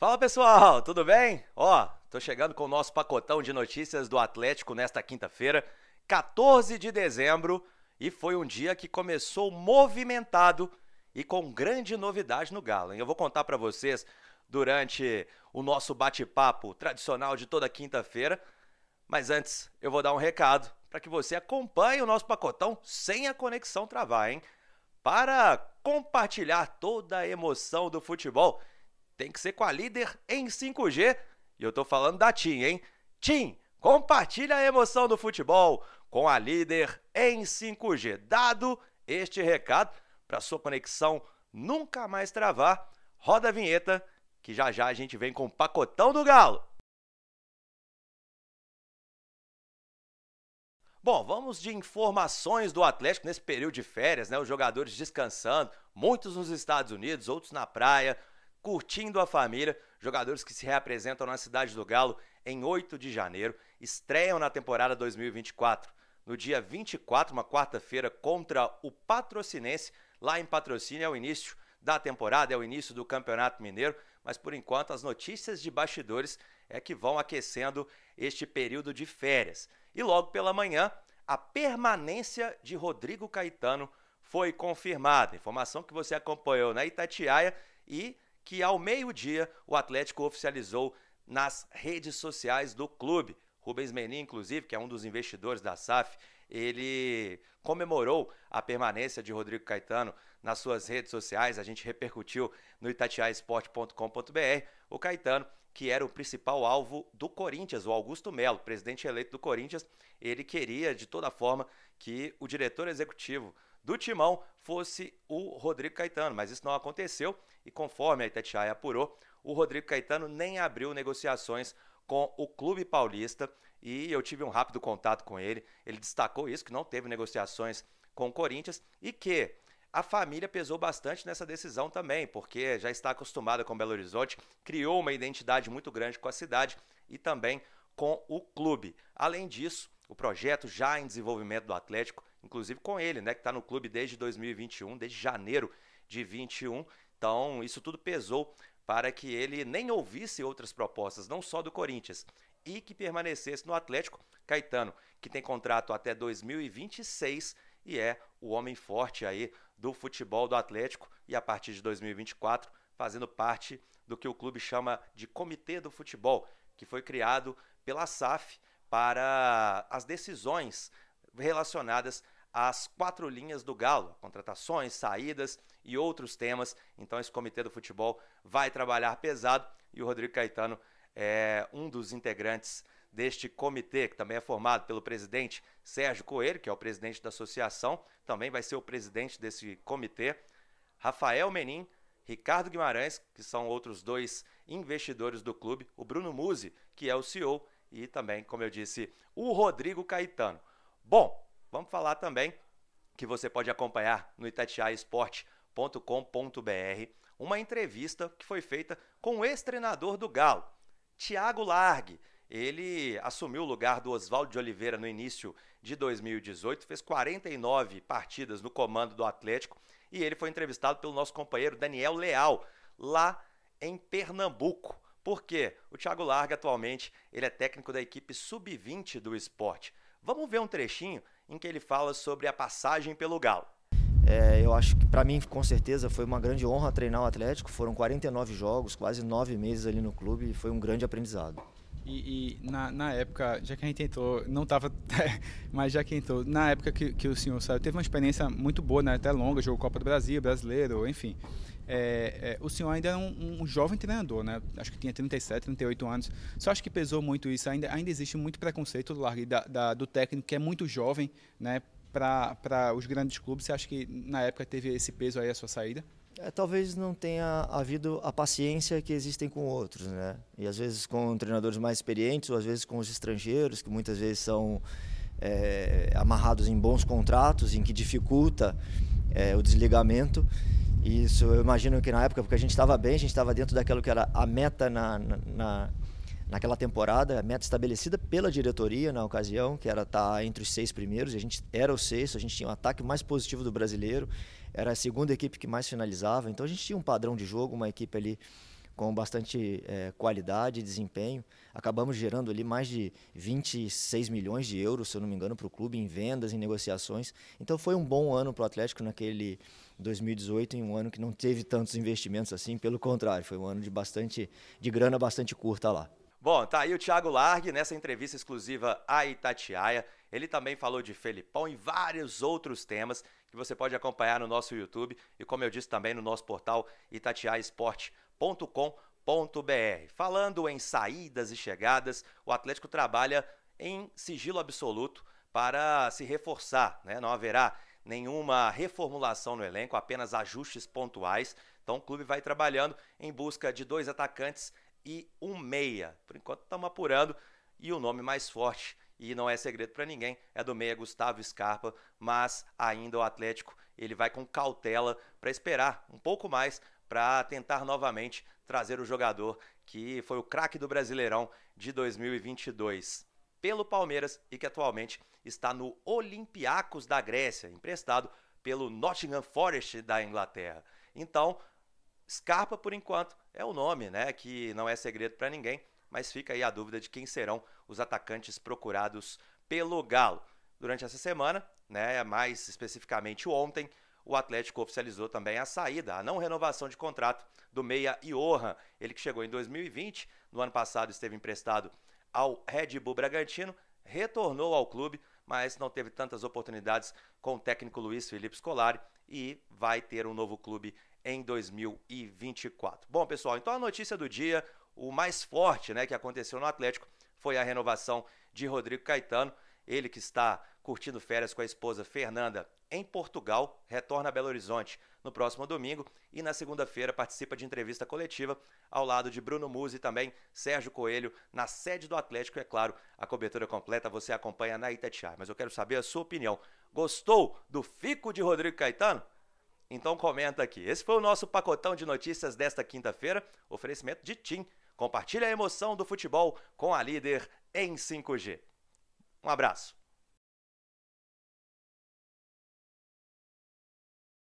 Fala pessoal, tudo bem? Ó, tô chegando com o nosso pacotão de notícias do Atlético nesta quinta-feira, 14 de dezembro, e foi um dia que começou movimentado e com grande novidade no Galo. Hein? Eu vou contar para vocês durante o nosso bate-papo tradicional de toda quinta-feira, mas antes eu vou dar um recado para que você acompanhe o nosso pacotão sem a conexão travar, hein? Para compartilhar toda a emoção do futebol tem que ser com a líder em 5G. E eu tô falando da TIM, hein? TIM, compartilha a emoção do futebol com a líder em 5G. Dado este recado, para sua conexão nunca mais travar, roda a vinheta que já já a gente vem com o pacotão do Galo. Bom, vamos de informações do Atlético nesse período de férias, né? Os jogadores descansando, muitos nos Estados Unidos, outros na praia, curtindo a família. Jogadores que se reapresentam na Cidade do Galo em 8 de janeiro, estreiam na temporada 2024 no dia 24, uma quarta-feira, contra o Patrocinense. Lá em Patrocínio é o início da temporada, é o início do Campeonato Mineiro, mas por enquanto as notícias de bastidores é que vão aquecendo este período de férias. E logo pela manhã, a permanência de Rodrigo Caetano foi confirmada. Informação que você acompanhou na Itatiaia e que ao meio-dia o Atlético oficializou nas redes sociais do clube. Rubens Menin, inclusive, que é um dos investidores da SAF, ele comemorou a permanência de Rodrigo Caetano nas suas redes sociais. A gente repercutiu no itatiaesporte.com.br. O Caetano, que era o principal alvo do Corinthians, o Augusto Melo, presidente eleito do Corinthians, ele queria de toda forma que o diretor executivo do timão fosse o Rodrigo Caetano, mas isso não aconteceu e conforme a Itatiaia apurou, o Rodrigo Caetano nem abriu negociações com o Clube Paulista e eu tive um rápido contato com ele. Ele destacou isso, que não teve negociações com o Corinthians e que a família pesou bastante nessa decisão também, porque já está acostumada com Belo Horizonte, criou uma identidade muito grande com a cidade e também com o clube. Além disso, o projeto já em desenvolvimento do Atlético inclusive com ele, né, que está no clube desde 2021, desde janeiro de 21. Então, isso tudo pesou para que ele nem ouvisse outras propostas, não só do Corinthians, e que permanecesse no Atlético Caetano, que tem contrato até 2026 e é o homem forte aí do futebol do Atlético e a partir de 2024 fazendo parte do que o clube chama de Comitê do Futebol, que foi criado pela SAF para as decisões relacionadas às quatro linhas do Galo: contratações, saídas e outros temas. Então, esse comitê do futebol vai trabalhar pesado e o Rodrigo Caetano é um dos integrantes deste comitê, que também é formado pelo presidente Sérgio Coelho, que é o presidente da associação, também vai ser o presidente desse comitê, Rafael Menin, Ricardo Guimarães, que são outros dois investidores do clube, o Bruno Musi, que é o CEO, e também, como eu disse, o Rodrigo Caetano. Bom, vamos falar também que você pode acompanhar no itatiaesport.com.br uma entrevista que foi feita com o ex-treinador do Galo, Thiago Largue. Ele assumiu o lugar do Oswaldo de Oliveira no início de 2018, fez 49 partidas no comando do Atlético e ele foi entrevistado pelo nosso companheiro Daniel Leal, lá em Pernambuco. Por quê? O Thiago Largue atualmente ele é técnico da equipe sub-20 do esporte. Vamos ver um trechinho em que ele fala sobre a passagem pelo Galo. É, eu acho que para mim, com certeza, foi uma grande honra treinar o Atlético. Foram 49 jogos, quase nove meses ali no clube e foi um grande aprendizado. E, e na, na, época, já que a gente entrou, não estava, mas já que entrou, na época que, que, o senhor saiu, teve uma experiência muito boa, né? até longa, jogou Copa do Brasil, Brasileiro, enfim. É, é, o senhor ainda é um, um, jovem treinador, né? Acho que tinha 37, 38 anos. Só acho que pesou muito isso. Ainda, ainda existe muito preconceito largo da, da, do técnico que é muito jovem, né? Para os grandes clubes, você acha que na época teve esse peso aí a sua saída? É, talvez não tenha havido a paciência que existem com outros, né? E às vezes com treinadores mais experientes ou às vezes com os estrangeiros, que muitas vezes são é, amarrados em bons contratos, em que dificulta é, o desligamento. Isso, eu imagino que na época, porque a gente estava bem, a gente estava dentro daquilo que era a meta na, na, naquela temporada, a meta estabelecida pela diretoria na ocasião, que era estar tá entre os seis primeiros, a gente era o sexto, a gente tinha o um ataque mais positivo do brasileiro, era a segunda equipe que mais finalizava, então a gente tinha um padrão de jogo, uma equipe ali com bastante é, qualidade e desempenho. Acabamos gerando ali mais de 26 milhões de euros, se eu não me engano, para o clube em vendas, em negociações. Então foi um bom ano para o Atlético naquele 2018 em um ano que não teve tantos investimentos assim, pelo contrário, foi um ano de bastante de grana bastante curta lá. Bom, tá aí o Thiago Largue nessa entrevista exclusiva à Itatiaia. Ele também falou de Felipão e vários outros temas que você pode acompanhar no nosso YouTube e, como eu disse, também no nosso portal itatiaesport.com.br. Falando em saídas e chegadas, o Atlético trabalha em sigilo absoluto para se reforçar, né? Não haverá nenhuma reformulação no elenco, apenas ajustes pontuais. Então o clube vai trabalhando em busca de dois atacantes e um meia. Por enquanto estamos apurando e o nome mais forte e não é segredo para ninguém, é do meia Gustavo Scarpa, mas ainda o Atlético ele vai com cautela para esperar um pouco mais para tentar novamente trazer o jogador que foi o craque do Brasileirão de 2022 pelo Palmeiras e que atualmente está no Olympiacos da Grécia, emprestado pelo Nottingham Forest da Inglaterra. Então, Scarpa, por enquanto, é o nome, né? Que não é segredo para ninguém, mas fica aí a dúvida de quem serão os atacantes procurados pelo Galo. Durante essa semana, né, mais especificamente ontem, o Atlético oficializou também a saída, a não renovação de contrato do Meia Iorra. Ele que chegou em 2020, no ano passado esteve emprestado ao Red Bull Bragantino, retornou ao clube, mas não teve tantas oportunidades com o técnico Luiz Felipe Scolari e vai ter um novo clube em 2024. Bom, pessoal, então a notícia do dia, o mais forte, né, que aconteceu no Atlético foi a renovação de Rodrigo Caetano, ele que está curtindo férias com a esposa Fernanda em Portugal, retorna a Belo Horizonte no próximo domingo e na segunda-feira participa de entrevista coletiva ao lado de Bruno Musi e também Sérgio Coelho na sede do Atlético. É claro, a cobertura completa você acompanha na Itatiaia. Mas eu quero saber a sua opinião. Gostou do fico de Rodrigo Caetano? Então comenta aqui. Esse foi o nosso pacotão de notícias desta quinta-feira, oferecimento de Tim. Compartilhe a emoção do futebol com a líder em 5G. Um abraço.